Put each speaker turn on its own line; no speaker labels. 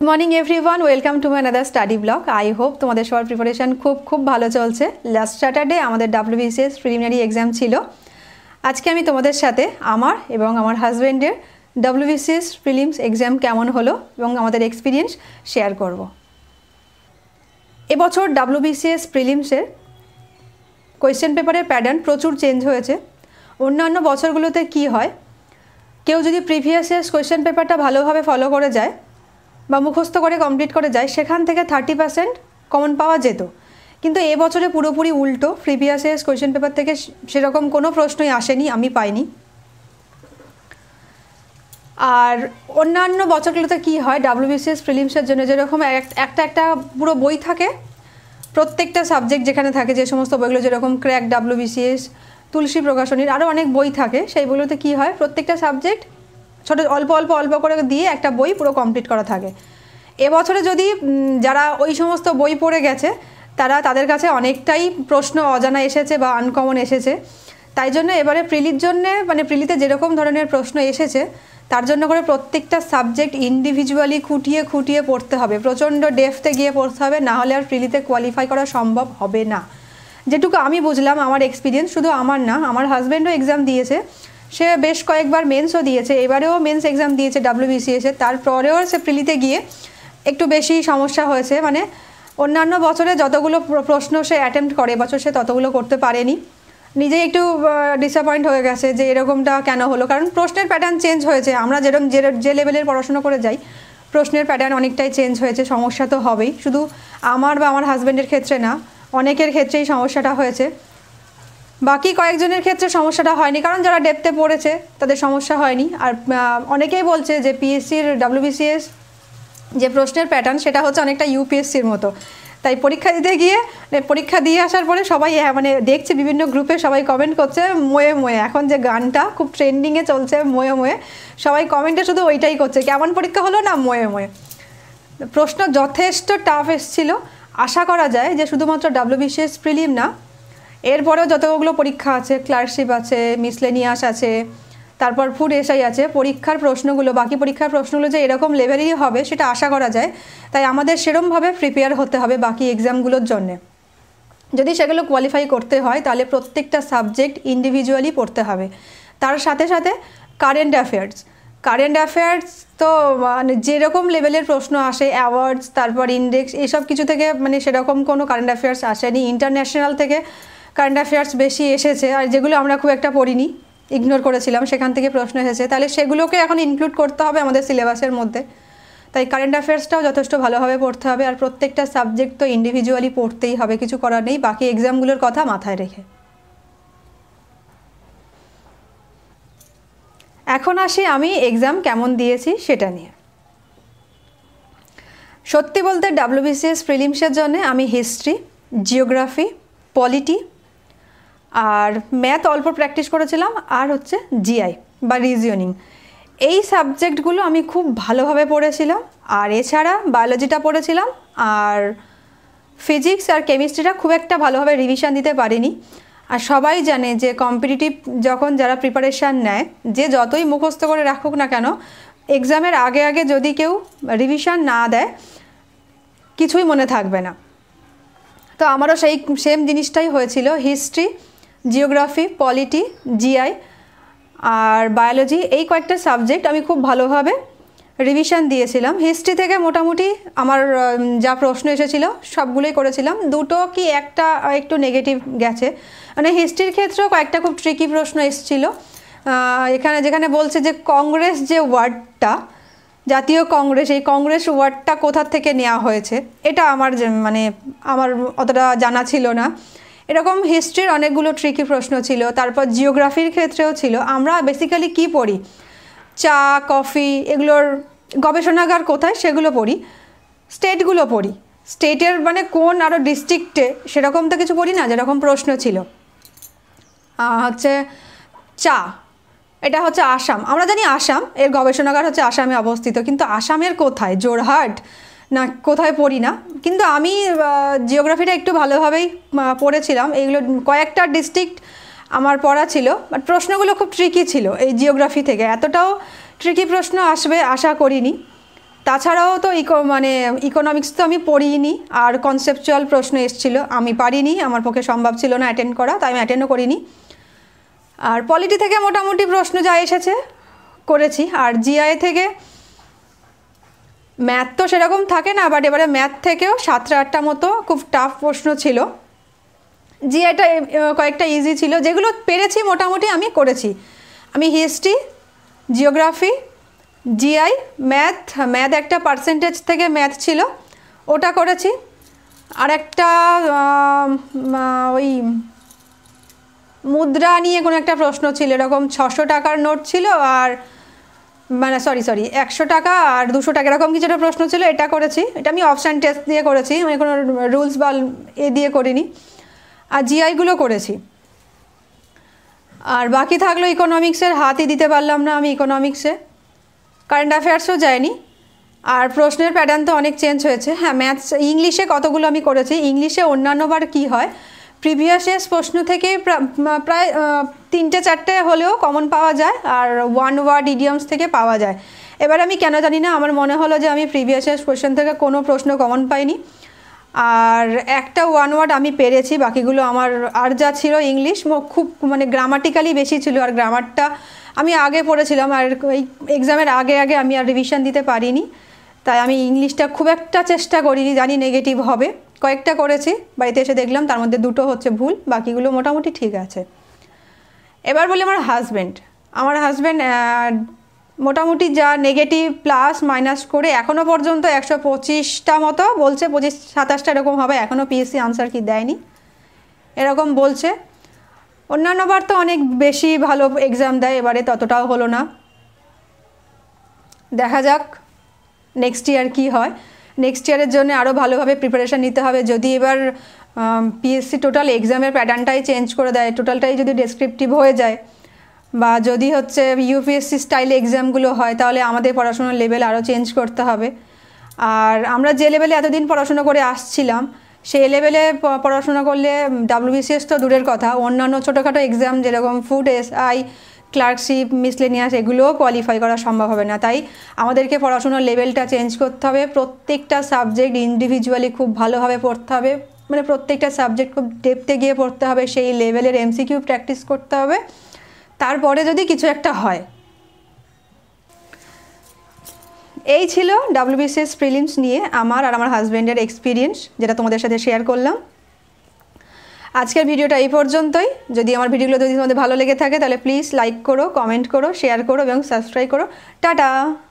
Good morning one welcome to my other study blog I hope তোমাদের সবার preparation খুব খুব ভালো চলছে লাস্ট স্যাটারডে আমাদের ডাব্লিউবিসিএস প্রিলিমিনারি এক্সাম ছিল আজকে আমি তোমাদের সাথে আমার এবং আমার হাজব্যান্ডের ডাব্লিউবিসিএস প্রিলিমস এক্সাম কেমন হলো এবং আমাদের এক্সপিরিয়েন্স শেয়ার করব। এবছর ডাব্লিউবিসিএস প্রিলিমসের কোয়েশ্চেন পেপারের প্যাটার্ন প্রচুর চেঞ্জ হয়েছে অন্যান্য বছরগুলোতে কি হয় কেউ যদি প্রিভিয়াস ইয়ার্স কোয়েশ্চেন পেপারটা ভালোভাবে ফলো করে যায় বা মুখস্থ করে কমপ্লিট করে যায় সেখান থেকে থার্টি পার্সেন্ট কমন পাওয়া যেত কিন্তু এবছরে পুরোপুরি উল্টো প্রিভিয়াস ইয়ার্স কোয়েশ্চেন পেপার থেকে সেরকম কোনো প্রশ্নই আসেনি আমি পাইনি আর অন্যান্য বছরগুলোতে কি হয় ডাব্লিউবিসিএস প্রিলিমসের জন্য যেরকম একটা একটা পুরো বই থাকে প্রত্যেকটা সাবজেক্ট যেখানে থাকে যে সমস্ত বইগুলো যেরকম ক্র্যাক ডাব্লিউবিসিএস তুলসী প্রকাশনীর আরও অনেক বই থাকে সেই বইগুলোতে কি হয় প্রত্যেকটা সাবজেক্ট ছোটো অল্প অল্প অল্প করে দিয়ে একটা বই পুরো কমপ্লিট করা থাকে এবছরে যদি যারা ওই সমস্ত বই পড়ে গেছে তারা তাদের কাছে অনেকটাই প্রশ্ন অজানা এসেছে বা আনকমন এসেছে তাই জন্য এবারে প্রিলির জন্যে মানে প্রিলিতে যেরকম ধরনের প্রশ্ন এসেছে তার জন্য করে প্রত্যেকটা সাবজেক্ট ইন্ডিভিজুয়ালি খুঁটিয়ে খুঁটিয়ে পড়তে হবে প্রচণ্ড ডেফতে গিয়ে পড়তে হবে না হলে আর প্রিলিতে কোয়ালিফাই করা সম্ভব হবে না যেটুকু আমি বুঝলাম আমার এক্সপিরিয়েন্স শুধু আমার না আমার হাজব্যান্ডও এক্সাম দিয়েছে সে বেশ কয়েকবার মেন্সও দিয়েছে এবারেও মেন্স এক্সাম দিয়েছে ডাব্লিউবিসিএসে তারপরেও সে প্রিলিতে গিয়ে একটু বেশি সমস্যা হয়েছে মানে অন্যান্য বছরে যতগুলো প্রশ্ন সে অ্যাটেম্প্ট করে বছর সে ততগুলো করতে পারেনি নিজেই একটু ডিসঅ্যাপয়েন্ট হয়ে গেছে যে এরকমটা কেন হলো কারণ প্রশ্নের প্যাটার্ন চেঞ্জ হয়েছে আমরা যেরকম যে যে লেভেলের পড়াশোনা করে যাই প্রশ্নের প্যাটার্ন অনেকটাই চেঞ্জ হয়েছে সমস্যা তো হবেই শুধু আমার বা আমার হাজব্যান্ডের ক্ষেত্রে না অনেকের ক্ষেত্রেই সমস্যাটা হয়েছে বাকি কয়েকজনের ক্ষেত্রে সমস্যাটা হয়নি কারণ যারা ডেপতে পড়েছে তাদের সমস্যা হয়নি আর অনেকেই বলছে যে পিএসসির ডাব্লিউবিসিএস যে প্রশ্নের প্যাটার্ন সেটা হচ্ছে অনেকটা ইউপিএসসির মতো তাই পরীক্ষা দিতে গিয়ে মানে পরীক্ষা দিয়ে আসার পরে সবাই হ্যাঁ, মানে দেখছে বিভিন্ন গ্রুপে সবাই কমেন্ট করছে ময়ে ময়ে এখন যে গানটা খুব ট্রেন্ডিংয়ে চলছে ময়ে ময়ে সবাই কমেন্টে শুধু ওইটাই করছে কেমন পরীক্ষা হলো না ময়ে ময়ে প্রশ্ন যথেষ্ট টাফ এসছিল আশা করা যায় যে শুধুমাত্র ডাব্লিউবিসিএস প্রিলিম না এরপরেও যতগুলো পরীক্ষা আছে ক্লার্কশিপ আছে মিসলেনিয়াস আছে তারপর ফুড এসআই আছে পরীক্ষার প্রশ্নগুলো বাকি পরীক্ষার প্রশ্নগুলো যে এরকম লেভেলেরই হবে সেটা আশা করা যায় তাই আমাদের সেরমভাবে প্রিপেয়ার হতে হবে বাকি এক্সামগুলোর জন্যে যদি সেগুলো কোয়ালিফাই করতে হয় তাহলে প্রত্যেকটা সাবজেক্ট ইন্ডিভিজুয়ালি পড়তে হবে তার সাথে সাথে কারেন্ট অ্যাফেয়ার্স কারেন্ট অ্যাফেয়ার্স তো মানে যেরকম লেভেলের প্রশ্ন আসে অ্যাওয়ার্ডস তারপর ইন্ডেক্স এসব কিছু থেকে মানে সেরকম কোনো কারেন্ট অ্যাফেয়ার্স আসেনি ইন্টারন্যাশনাল থেকে কারেন্ট অ্যাফেয়ার্স বেশি এসেছে আর যেগুলো আমরা খুব একটা পড়িনি ইগনোর করেছিলাম সেখান থেকে প্রশ্ন এসেছে তাহলে সেগুলোকে এখন ইনক্লুড করতে হবে আমাদের সিলেবাসের মধ্যে তাই কারেন্ট অ্যাফেয়ার্সটাও যথেষ্ট ভালোভাবে পড়তে হবে আর প্রত্যেকটা সাবজেক্ট তো ইন্ডিভিজুয়ালি পড়তেই হবে কিছু করার নেই বাকি এক্সামগুলোর কথা মাথায় রেখে এখন আসি আমি এক্সাম কেমন দিয়েছি সেটা নিয়ে সত্যি বলতে ডাব্লিউবিসিএস প্রিলিমসের জন্য আমি হিস্ট্রি জিওগ্রাফি পলিটি আর ম্যাথ অল্প প্র্যাকটিস করেছিলাম আর হচ্ছে জিআই বা রিজিয়নিং এই সাবজেক্টগুলো আমি খুব ভালোভাবে পড়েছিলাম আর এছাড়া বায়োলজিটা পড়েছিলাম আর ফিজিক্স আর কেমিস্ট্রিটা খুব একটা ভালোভাবে রিভিশন দিতে পারিনি আর সবাই জানে যে কম্পিটিটিভ যখন যারা প্রিপারেশান নেয় যে যতই মুখস্থ করে রাখুক না কেন এক্সামের আগে আগে যদি কেউ রিভিশন না দেয় কিছুই মনে থাকবে না তো আমারও সেই সেম জিনিসটাই হয়েছিল হিস্ট্রি জিওগ্রাফি পলিটি জিআই আর বায়োলজি এই কয়েকটা সাবজেক্ট আমি খুব ভালোভাবে রিভিশন দিয়েছিলাম হিস্ট্রি থেকে মোটামুটি আমার যা প্রশ্ন এসেছিল সবগুলোই করেছিলাম দুটো কি একটা একটু নেগেটিভ গেছে মানে হিস্ট্রির ক্ষেত্রেও কয়েকটা খুব ট্রিকি প্রশ্ন এসেছিল এখানে যেখানে বলছে যে কংগ্রেস যে ওয়ার্ডটা জাতীয় কংগ্রেস এই কংগ্রেস ওয়ার্ডটা কোথার থেকে নেওয়া হয়েছে এটা আমার মানে আমার অতটা জানা ছিল না এরকম হিস্ট্রির অনেকগুলো ট্রিকি প্রশ্ন ছিল তারপর জিওগ্রাফির ক্ষেত্রেও ছিল আমরা বেসিক্যালি কি পড়ি চা কফি এগুলোর গবেষণাগার কোথায় সেগুলো পড়ি স্টেটগুলো পড়ি স্টেটের মানে কোন আরও ডিস্ট্রিক্টে সেরকম তো কিছু পড়ি না যেরকম প্রশ্ন ছিল হচ্ছে চা এটা হচ্ছে আসাম আমরা জানি আসাম এর গবেষণাগার হচ্ছে আসামে অবস্থিত কিন্তু আসামের কোথায় জোরহাট না কোথায় পড়ি না কিন্তু আমি জিওগ্রাফিটা একটু ভালোভাবেই পড়েছিলাম এইগুলো কয়েকটা ডিস্ট্রিক্ট আমার পড়া ছিল বাট প্রশ্নগুলো খুব ট্রিকি ছিল এই জিওগ্রাফি থেকে এতটাও ট্রিকি প্রশ্ন আসবে আশা করিনি তাছাড়াও তো ইকো মানে ইকোনমিক্স তো আমি পড়িনি আর কনসেপচুয়াল প্রশ্ন এসেছিলো আমি পারিনি আমার পক্ষে সম্ভব ছিল না অ্যাটেন্ড করা তাই আমি অ্যাটেন্ডও করিনি আর পলিটি থেকে মোটামুটি প্রশ্ন যা এসেছে করেছি আর জিআই থেকে ম্যাথ তো সেরকম থাকে না বাট এবারে ম্যাথ থেকেও সাতটা আটটা মতো খুব টাফ প্রশ্ন ছিল জিআইটা কয়েকটা ইজি ছিল যেগুলো পেরেছি মোটামুটি আমি করেছি আমি history geography GI math math একটা পার্সেন্টেজ থেকে ম্যাথ ছিল ওটা করেছি আর একটা ওই মুদ্রা নিয়ে কোনো একটা প্রশ্ন ছিল এরকম ছশো টাকার নোট ছিল আর মানে সরি সরি একশো টাকা আর দুশো টাকা এরকম কিছু একটা প্রশ্ন ছিল এটা করেছি এটা আমি অপশান টেস্ট দিয়ে করেছি আমি কোনো রুলস বা এ দিয়ে করিনি আর জিআইগুলো করেছি আর বাকি থাকলো ইকোনমিক্সের হাতই দিতে পারলাম না আমি ইকোনমিক্সে কারেন্ট অ্যাফেয়ার্সও যায়নি আর প্রশ্নের প্যাটার্ন তো অনেক চেঞ্জ হয়েছে হ্যাঁ ম্যাথস ইংলিশে কতগুলো আমি করেছি ইংলিশে অন্যান্যবার কি হয় প্রিভিয়াস ইয়ার্স প্রশ্ন থেকে প্রায় তিনটে চারটে হলেও কমন পাওয়া যায় আর ওয়ান ওয়ার্ড ইডিয়ামস থেকে পাওয়া যায় এবার আমি কেন জানি না আমার মনে হলো যে আমি প্রিভিয়াস ইয়ার্স কোশ্চেন থেকে কোনো প্রশ্ন কমন পাইনি আর একটা ওয়ান ওয়ার্ড আমি পেরেছি বাকিগুলো আমার আর যা ছিল ইংলিশ খুব মানে গ্রামাটিক্যালি বেশি ছিল আর গ্রামারটা আমি আগে পড়েছিলাম আর ওই এক্সামের আগে আগে আমি আর রিভিশন দিতে পারিনি তাই আমি ইংলিশটা খুব একটা চেষ্টা করিনি জানি নেগেটিভ হবে কয়েকটা করেছি বাড়িতে এসে দেখলাম তার মধ্যে দুটো হচ্ছে ভুল বাকিগুলো মোটামুটি ঠিক আছে এবার বলি আমার হাজব্যান্ড আমার হাজব্যান্ড মোটামুটি যা নেগেটিভ প্লাস মাইনাস করে এখনও পর্যন্ত একশো পঁচিশটা মতো বলছে পঁচিশ সাতাশটা এরকম হবে এখনও পিএসসি আনসার কি দেয়নি এরকম বলছে অন্যান্যবার তো অনেক বেশি ভালো এক্সাম দেয় এবারে ততটাও হলো না দেখা যাক নেক্সট ইয়ার কি হয় নেক্সট ইয়ারের জন্য আরও ভালোভাবে প্রিপারেশান নিতে হবে যদি এবার পিএসসি টোটাল এক্সামের প্যাটার্নটাই চেঞ্জ করে দেয় টোটালটাই যদি ডেসক্রিপটিভ হয়ে যায় বা যদি হচ্ছে ইউপিএসসি স্টাইলে এক্সামগুলো হয় তাহলে আমাদের পড়াশোনার লেভেল আরও চেঞ্জ করতে হবে আর আমরা যে লেভেলে এতদিন পড়াশোনা করে আসছিলাম সেই লেভেলে পড়াশোনা করলে ডাব্লিউবিসিএস তো দূরের কথা অন্যান্য ছোটোখাটো এক্সাম যেরকম food S I clerkship miscellaneous এগুলোও কোয়ালিফাই করা সম্ভব হবে না তাই আমাদেরকে পড়াশোনার লেভেলটা চেঞ্জ করতে হবে প্রত্যেকটা সাবজেক্ট ইন্ডিভিজুয়ালি খুব ভালোভাবে পড়তে হবে মানে প্রত্যেকটা সাবজেক্ট খুব ডেপতে গিয়ে পড়তে হবে সেই লেভেলের এমসিকিউ প্র্যাকটিস করতে হবে তারপরে যদি কিছু একটা হয় এই ছিল ডাব্লিউবিসিএস প্রিলিমস নিয়ে আমার আর আমার হাজব্যান্ডের এক্সপিরিয়েন্স যেটা তোমাদের সাথে শেয়ার করলাম আজকের ভিডিওটা এই পর্যন্তই যদি আমার ভিডিওগুলো যদি তোমাদের ভালো লেগে থাকে তাহলে প্লিজ লাইক করো কমেন্ট করো শেয়ার করো এবং সাবস্ক্রাইব করো টাটা